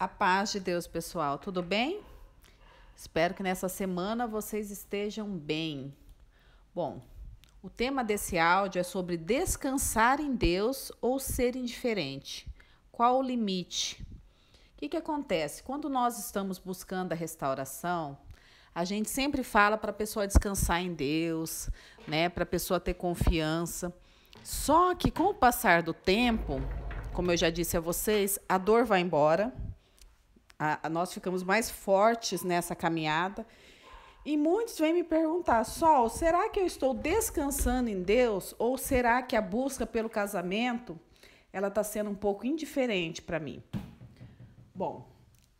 A paz de Deus, pessoal. Tudo bem? Espero que nessa semana vocês estejam bem. Bom, o tema desse áudio é sobre descansar em Deus ou ser indiferente. Qual o limite? O que, que acontece? Quando nós estamos buscando a restauração, a gente sempre fala para a pessoa descansar em Deus, né? Para a pessoa ter confiança. Só que com o passar do tempo, como eu já disse a vocês, a dor vai embora a, a, nós ficamos mais fortes nessa caminhada. E muitos vêm me perguntar, Sol, será que eu estou descansando em Deus? Ou será que a busca pelo casamento ela está sendo um pouco indiferente para mim? Bom,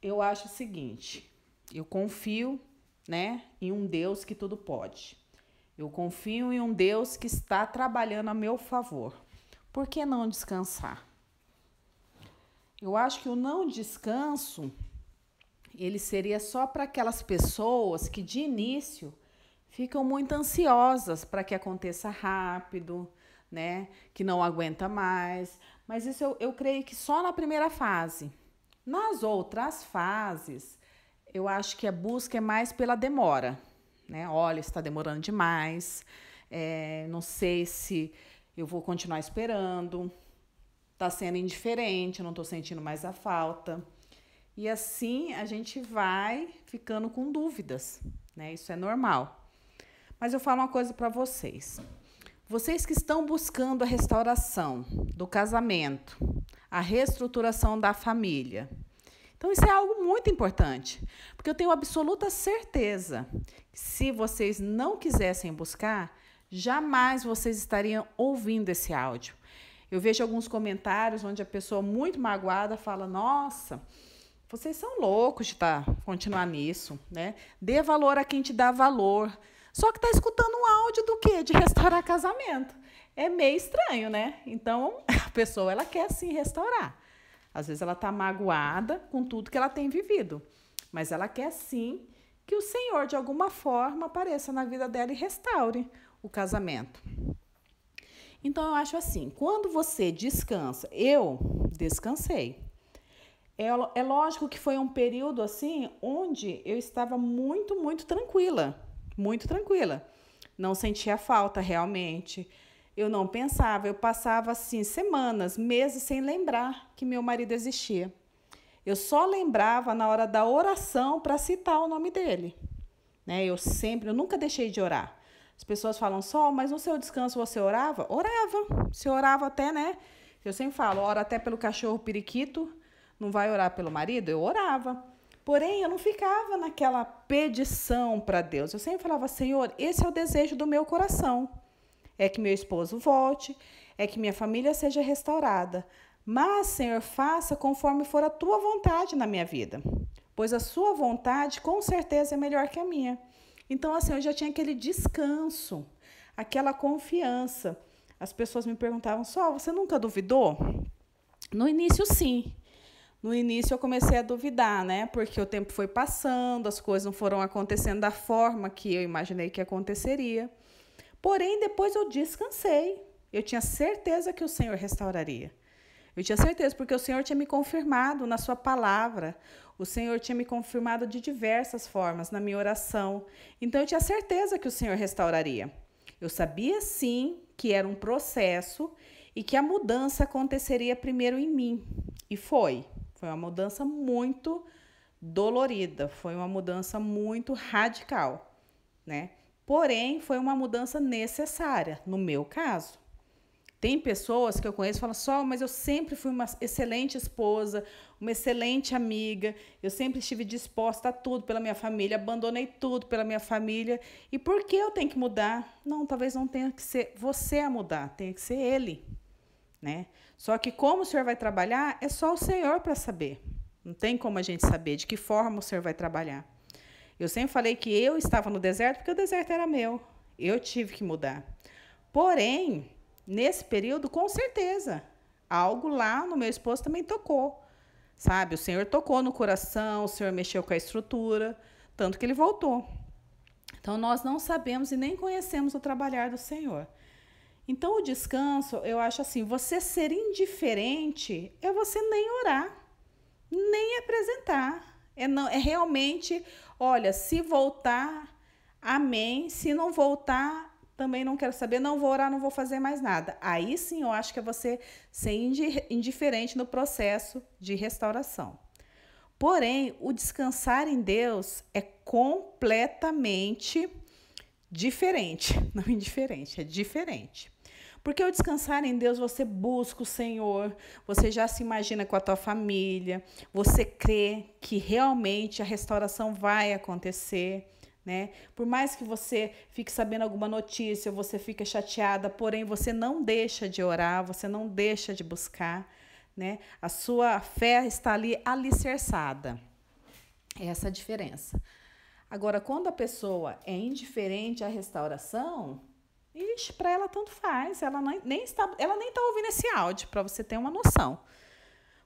eu acho o seguinte, eu confio né, em um Deus que tudo pode. Eu confio em um Deus que está trabalhando a meu favor. Por que não descansar? Eu acho que o não descanso ele seria só para aquelas pessoas que de início ficam muito ansiosas para que aconteça rápido, né? Que não aguenta mais. Mas isso eu, eu creio que só na primeira fase. Nas outras fases, eu acho que a busca é mais pela demora, né? Olha, está demorando demais. É, não sei se eu vou continuar esperando. Está sendo indiferente, não estou sentindo mais a falta. E assim a gente vai ficando com dúvidas, né? Isso é normal. Mas eu falo uma coisa para vocês. Vocês que estão buscando a restauração do casamento, a reestruturação da família. Então, isso é algo muito importante, porque eu tenho absoluta certeza que se vocês não quisessem buscar, jamais vocês estariam ouvindo esse áudio. Eu vejo alguns comentários onde a pessoa muito magoada fala: Nossa, vocês são loucos de tá, continuar nisso, né? Dê valor a quem te dá valor. Só que tá escutando um áudio do quê? De restaurar casamento. É meio estranho, né? Então, a pessoa ela quer sim restaurar. Às vezes ela tá magoada com tudo que ela tem vivido, mas ela quer sim que o Senhor de alguma forma apareça na vida dela e restaure o casamento. Então eu acho assim, quando você descansa, eu descansei. É, é, lógico que foi um período assim onde eu estava muito, muito tranquila, muito tranquila. Não sentia falta realmente. Eu não pensava, eu passava assim semanas, meses sem lembrar que meu marido existia. Eu só lembrava na hora da oração para citar o nome dele. Né? Eu sempre, eu nunca deixei de orar. As pessoas falam só, mas no seu descanso você orava? Orava. Se orava até, né? Eu sempre falo, ora até pelo cachorro periquito, não vai orar pelo marido? Eu orava. Porém, eu não ficava naquela pedição para Deus. Eu sempre falava, Senhor, esse é o desejo do meu coração. É que meu esposo volte, é que minha família seja restaurada. Mas, Senhor, faça conforme for a tua vontade na minha vida, pois a sua vontade com certeza é melhor que a minha. Então, assim, eu já tinha aquele descanso, aquela confiança. As pessoas me perguntavam só: você nunca duvidou? No início, sim no início eu comecei a duvidar, né? Porque o tempo foi passando, as coisas não foram acontecendo da forma que eu imaginei que aconteceria. Porém, depois eu descansei. Eu tinha certeza que o Senhor restauraria. Eu tinha certeza, porque o Senhor tinha me confirmado na Sua palavra. O Senhor tinha me confirmado de diversas formas na minha oração. Então eu tinha certeza que o Senhor restauraria. Eu sabia sim que era um processo e que a mudança aconteceria primeiro em mim. E foi. Foi uma mudança muito dolorida, foi uma mudança muito radical, né? Porém, foi uma mudança necessária, no meu caso. Tem pessoas que eu conheço e falam só, mas eu sempre fui uma excelente esposa, uma excelente amiga, eu sempre estive disposta a tudo pela minha família, abandonei tudo pela minha família. E por que eu tenho que mudar? Não, talvez não tenha que ser você a mudar, tenha que ser ele né? Só que como o senhor vai trabalhar é só o senhor para saber. Não tem como a gente saber de que forma o senhor vai trabalhar. Eu sempre falei que eu estava no deserto porque o deserto era meu. Eu tive que mudar. Porém, nesse período, com certeza, algo lá no meu esposo também tocou. Sabe? O Senhor tocou no coração, o Senhor mexeu com a estrutura, tanto que ele voltou. Então, nós não sabemos e nem conhecemos o trabalhar do Senhor. Então, o descanso, eu acho assim: você ser indiferente é você nem orar, nem apresentar. É, não, é realmente, olha, se voltar, amém. Se não voltar, também não quero saber, não vou orar, não vou fazer mais nada. Aí sim eu acho que é você ser indiferente no processo de restauração. Porém, o descansar em Deus é completamente diferente. Não indiferente, é diferente. Porque ao descansar em Deus, você busca o Senhor, você já se imagina com a tua família, você crê que realmente a restauração vai acontecer. Né? Por mais que você fique sabendo alguma notícia, você fica chateada, porém você não deixa de orar, você não deixa de buscar, né? A sua fé está ali alicerçada. Essa é a diferença. Agora, quando a pessoa é indiferente à restauração, Ixi, para ela tanto faz, ela nem está, ela nem está ouvindo esse áudio para você ter uma noção.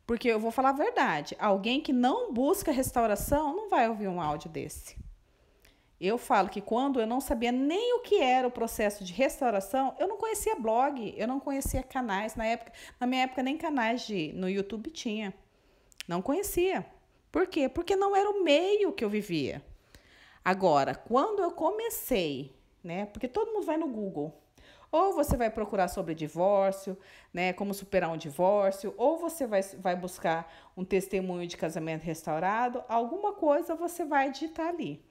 Porque eu vou falar a verdade, alguém que não busca restauração não vai ouvir um áudio desse. Eu falo que quando eu não sabia nem o que era o processo de restauração, eu não conhecia blog, eu não conhecia canais na época, na minha época nem canais de no YouTube tinha. Não conhecia. Por quê? Porque não era o meio que eu vivia. Agora, quando eu comecei né? Porque todo mundo vai no Google. Ou você vai procurar sobre divórcio, né? Como superar um divórcio, ou você vai, vai buscar um testemunho de casamento restaurado, alguma coisa você vai digitar ali.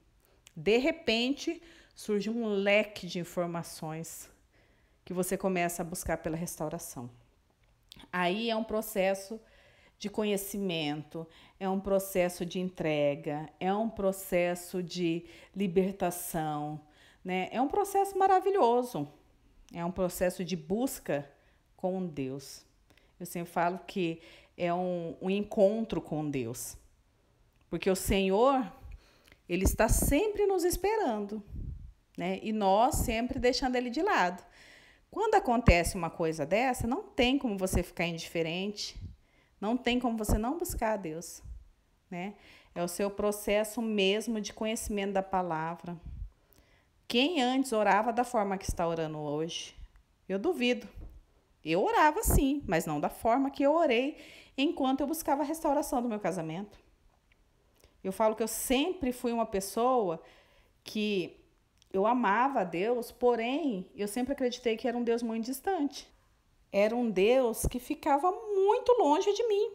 De repente, surge um leque de informações que você começa a buscar pela restauração. Aí é um processo de conhecimento, é um processo de entrega, é um processo de libertação, né? É um processo maravilhoso, é um processo de busca com Deus. Eu sempre falo que é um, um encontro com Deus, porque o Senhor, Ele está sempre nos esperando, né? e nós sempre deixando Ele de lado. Quando acontece uma coisa dessa, não tem como você ficar indiferente, não tem como você não buscar a Deus, né? É o seu processo mesmo de conhecimento da palavra, quem antes orava da forma que está orando hoje? Eu duvido. Eu orava sim, mas não da forma que eu orei enquanto eu buscava a restauração do meu casamento. Eu falo que eu sempre fui uma pessoa que eu amava a Deus, porém eu sempre acreditei que era um Deus muito distante. Era um Deus que ficava muito longe de mim.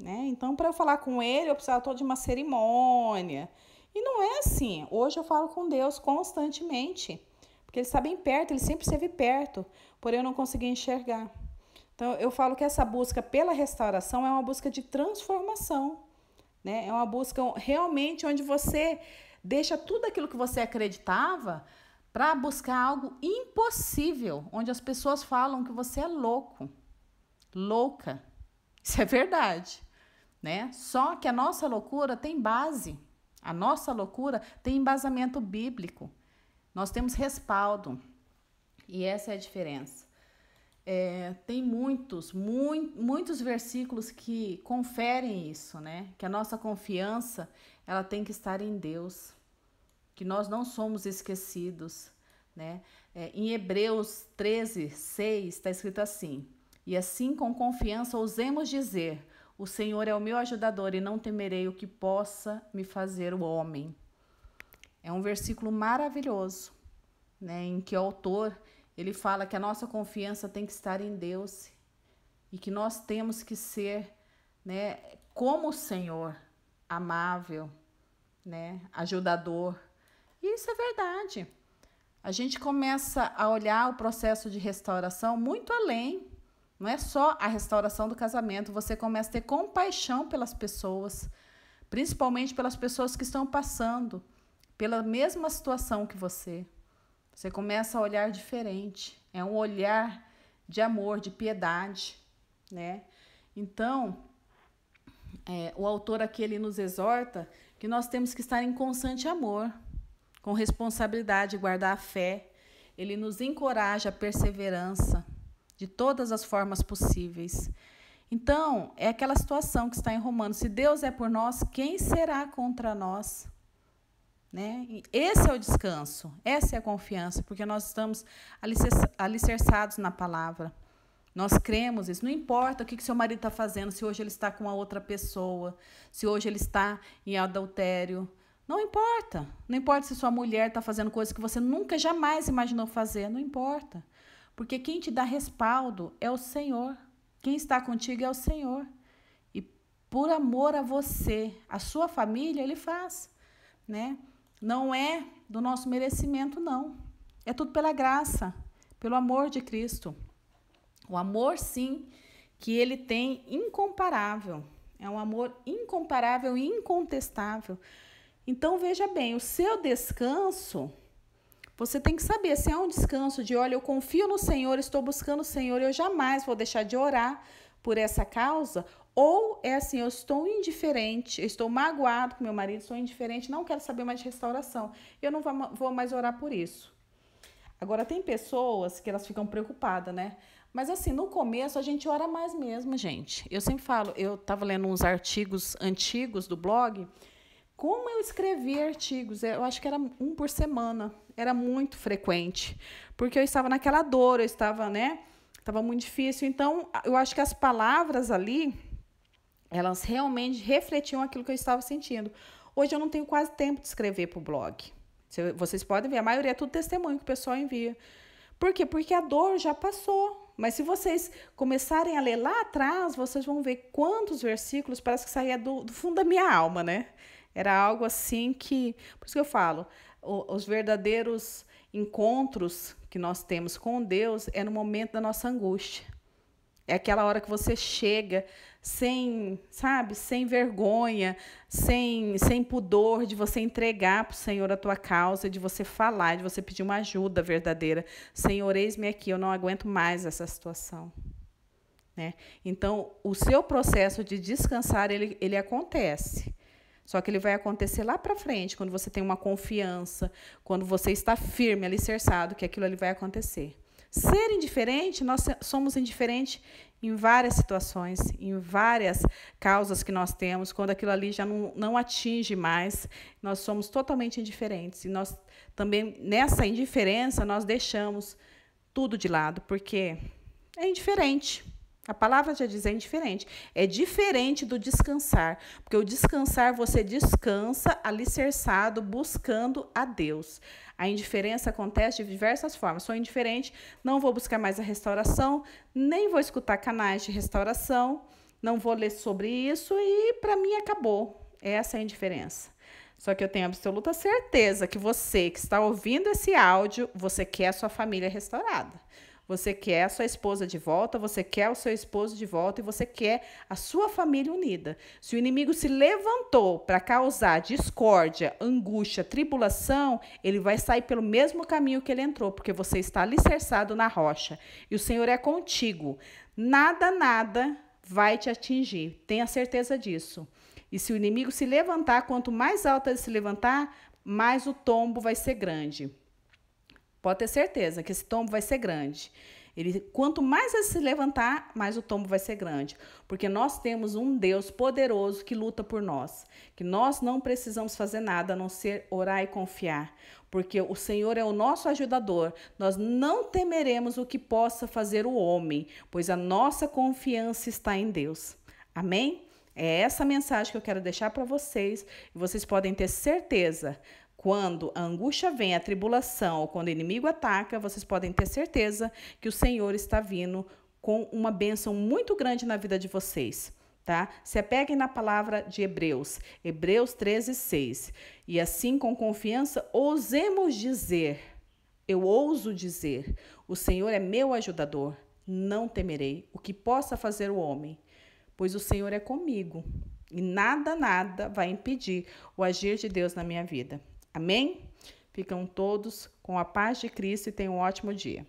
Né? Então, para eu falar com ele, eu precisava toda de uma cerimônia. E não é assim. Hoje eu falo com Deus constantemente, porque Ele está bem perto, Ele sempre esteve perto, porém eu não consegui enxergar. Então eu falo que essa busca pela restauração é uma busca de transformação, né? É uma busca realmente onde você deixa tudo aquilo que você acreditava para buscar algo impossível, onde as pessoas falam que você é louco, louca. Isso é verdade, né? Só que a nossa loucura tem base. A nossa loucura tem embasamento bíblico. Nós temos respaldo. E essa é a diferença. É, tem muitos, muito, muitos versículos que conferem isso, né? Que a nossa confiança ela tem que estar em Deus, que nós não somos esquecidos, né? É, em Hebreus 13, 6 está escrito assim: E assim com confiança ousemos dizer: o Senhor é o meu ajudador e não temerei o que possa me fazer o homem. É um versículo maravilhoso, né, em que o autor ele fala que a nossa confiança tem que estar em Deus e que nós temos que ser, né, como o Senhor, amável, né, ajudador. E isso é verdade. A gente começa a olhar o processo de restauração muito além não é só a restauração do casamento, você começa a ter compaixão pelas pessoas, principalmente pelas pessoas que estão passando pela mesma situação que você. Você começa a olhar diferente, é um olhar de amor, de piedade, né? Então, é, o autor aqui ele nos exorta que nós temos que estar em constante amor, com responsabilidade, guardar a fé. Ele nos encoraja a perseverança, de todas as formas possíveis. Então, é aquela situação que está em Romanos: se Deus é por nós, quem será contra nós? Né? Esse é o descanso, essa é a confiança, porque nós estamos alicerçados na palavra. Nós cremos isso. Não importa o que, que seu marido está fazendo, se hoje ele está com uma outra pessoa, se hoje ele está em adultério. Não importa. Não importa se sua mulher está fazendo coisas que você nunca jamais imaginou fazer. Não importa porque quem te dá respaldo é o Senhor. Quem está contigo é o Senhor. E por amor a você, a sua família, ele faz, né? Não é do nosso merecimento, não. É tudo pela graça, pelo amor de Cristo. O amor, sim, que ele tem incomparável. É um amor incomparável e incontestável. Então veja bem, o seu descanso você tem que saber se é um descanso de, olha, eu confio no Senhor, estou buscando o Senhor, eu jamais vou deixar de orar por essa causa, ou é assim, eu estou indiferente, eu estou magoado com meu marido, estou indiferente, não quero saber mais de restauração. Eu não vou mais orar por isso. Agora tem pessoas que elas ficam preocupadas, né? Mas assim, no começo a gente ora mais mesmo, gente. Eu sempre falo, eu estava lendo uns artigos antigos do blog, como eu escrevia artigos, é, eu acho que era um por semana, era muito frequente, porque eu estava naquela dor, eu estava, né? Estava muito difícil. Então, eu acho que as palavras ali, elas realmente refletiam aquilo que eu estava sentindo. Hoje eu não tenho quase tempo de escrever para o blog. Vocês podem ver, a maioria é tudo testemunho que o pessoal envia. Por quê? Porque a dor já passou. Mas se vocês começarem a ler lá atrás, vocês vão ver quantos versículos parece que saía do, do fundo da minha alma, né? Era algo assim que. Por isso que eu falo, os verdadeiros encontros que nós temos com Deus é no momento da nossa angústia. É aquela hora que você chega sem, sabe, sem vergonha, sem, sem pudor de você entregar para o Senhor a tua causa, de você falar, de você pedir uma ajuda verdadeira. Senhor, eis-me aqui, eu não aguento mais essa situação. Né? Então, o seu processo de descansar, ele, ele acontece. Só que ele vai acontecer lá para frente, quando você tem uma confiança, quando você está firme, alicerçado, que aquilo ali vai acontecer. Ser indiferente, nós somos indiferentes em várias situações, em várias causas que nós temos, quando aquilo ali já não, não atinge mais, nós somos totalmente indiferentes. E nós também, nessa indiferença, nós deixamos tudo de lado, porque é indiferente. A palavra já diz é indiferente. É diferente do descansar, porque o descansar você descansa alicerçado, buscando a Deus. A indiferença acontece de diversas formas. Sou indiferente, não vou buscar mais a restauração, nem vou escutar canais de restauração, não vou ler sobre isso e para mim acabou. Essa é a indiferença. Só que eu tenho absoluta certeza que você que está ouvindo esse áudio, você quer a sua família restaurada. Você quer a sua esposa de volta, você quer o seu esposo de volta e você quer a sua família unida. Se o inimigo se levantou para causar discórdia, angústia, tribulação, ele vai sair pelo mesmo caminho que ele entrou, porque você está alicerçado na rocha e o Senhor é contigo. Nada, nada vai te atingir. Tenha certeza disso. E se o inimigo se levantar, quanto mais alto ele se levantar, mais o tombo vai ser grande. Pode ter certeza que esse tombo vai ser grande. Ele, quanto mais ele se levantar, mais o tombo vai ser grande, porque nós temos um Deus poderoso que luta por nós, que nós não precisamos fazer nada a não ser orar e confiar, porque o Senhor é o nosso ajudador. Nós não temeremos o que possa fazer o homem, pois a nossa confiança está em Deus. Amém? É essa mensagem que eu quero deixar para vocês e vocês podem ter certeza. Quando a angústia vem, a tribulação, ou quando o inimigo ataca, vocês podem ter certeza que o Senhor está vindo com uma bênção muito grande na vida de vocês. Tá? Se apeguem na palavra de Hebreus, Hebreus 13, 6. E assim, com confiança, ousemos dizer: Eu ouso dizer, o Senhor é meu ajudador, não temerei o que possa fazer o homem, pois o Senhor é comigo e nada, nada vai impedir o agir de Deus na minha vida. Amém? Ficam todos com a paz de Cristo e tenham um ótimo dia.